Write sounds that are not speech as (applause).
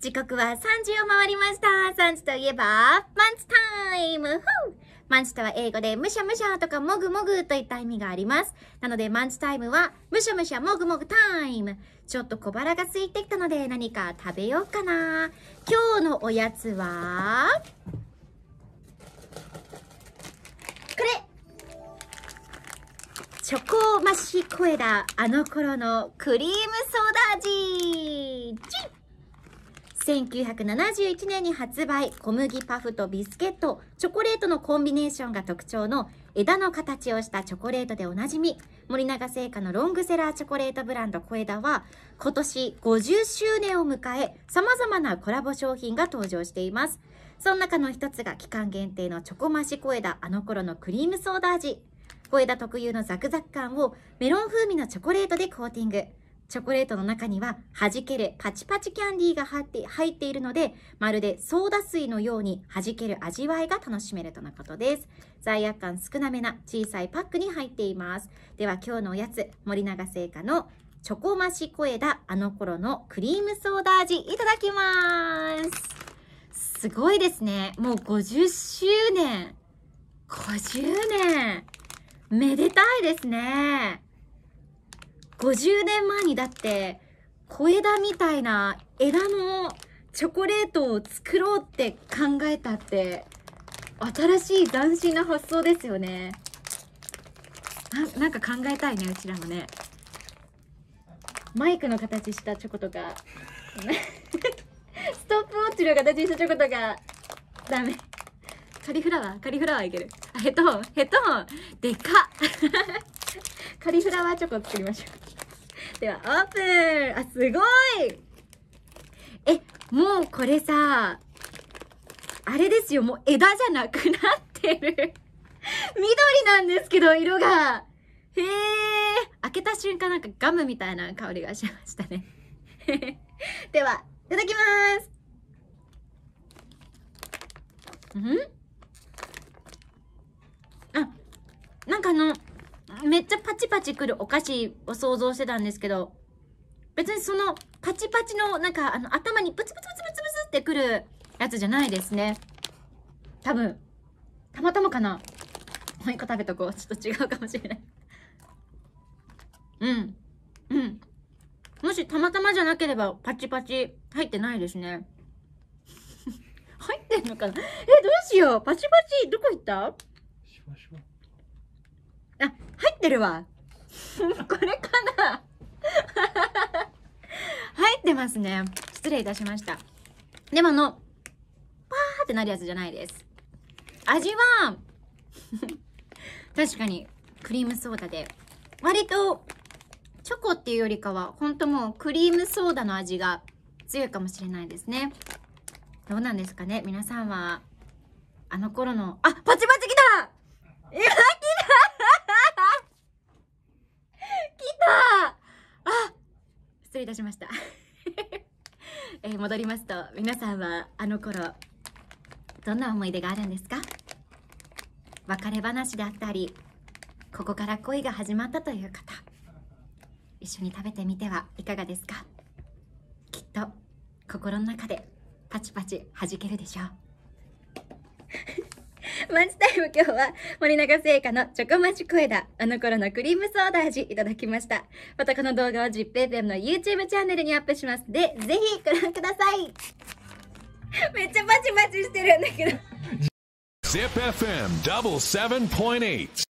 時刻は3時を回りました。3時といえば、マンチタイムマンチとは英語で、むしゃむしゃとか、もぐもぐといった意味があります。なので、マンチタイムは、むしゃむしゃもぐもぐタイム。ちょっと小腹が空いてきたので、何か食べようかな。今日のおやつは、これチョコマシコエダ、あの頃のクリームソーダ味1971年に発売小麦パフとビスケットチョコレートのコンビネーションが特徴の枝の形をしたチョコレートでおなじみ森永製菓のロングセラーチョコレートブランド小枝は今年50周年を迎え様々なコラボ商品が登場していますその中の一つが期間限定のチョコ増し小枝あの頃のクリームソーダ味小枝特有のザクザク感をメロン風味のチョコレートでコーティングチョコレートの中には弾けるパチパチキャンディーが入っているので、まるでソーダ水のように弾ける味わいが楽しめるとのことです。罪悪感少なめな小さいパックに入っています。では今日のおやつ、森永製菓のチョコ増し小枝。あの頃のクリームソーダ味いただきますすごいですね。もう50周年。50年。めでたいですね。50年前にだって小枝みたいな枝のチョコレートを作ろうって考えたって新しい斬新な発想ですよねなんか考えたいねうちらもねマイクの形したチョコとか (laughs) ストップウォッチの形したチョコとかダメカリフラワーカリフラワーいけるあヘッドホンヘッドホンでかっカリフラワーチョコ作りましょうでは、オープンあ、すごいえ、もうこれさ、あれですよ、もう枝じゃなくなってる緑なんですけど、色が。へえ。開けた瞬間なんかガムみたいな香りがしましたねでは、いただきますんあ、なんかあの、めっちゃパチパチくるお菓子を想像してたんですけど、別にそのパチパチのなんかあの頭にプツプツプツブツブツってくるやつじゃないですね。多分、たまたまかな。もう一個食べとこう。ちょっと違うかもしれないうん。うん。もしたまたまじゃなければパチパチ入ってないですね。(laughs) 入ってんのかなえ、どうしようパチパチどこ行ったしましょう。あ、入ってるわ。(laughs) これかな (laughs) 入ってますね。失礼いたしました。でもあの、パーってなるやつじゃないです。味は (laughs) 確かにクリームソーダで、割とチョコっていうよりかは、ほんともうクリームソーダの味が強いかもしれないですね。どうなんですかね皆さんは、あの頃の、あ、パチパチ来たいや、たしました (laughs) えー、戻りますと皆さんはあの頃どんな思い出があるんですか別れ話であったりここから恋が始まったという方一緒に食べてみてはいかがですかきっと心の中でパチパチ弾けるでしょうマンチタイム今日は森永製菓のチョコマチ小枝、あの頃のクリームソーダ味いただきました。またこの動画は ZIPFM の YouTube チャンネルにアップします。で、ぜひご覧ください。めっちゃバチバチしてるんだけど。ZIPFM 77.8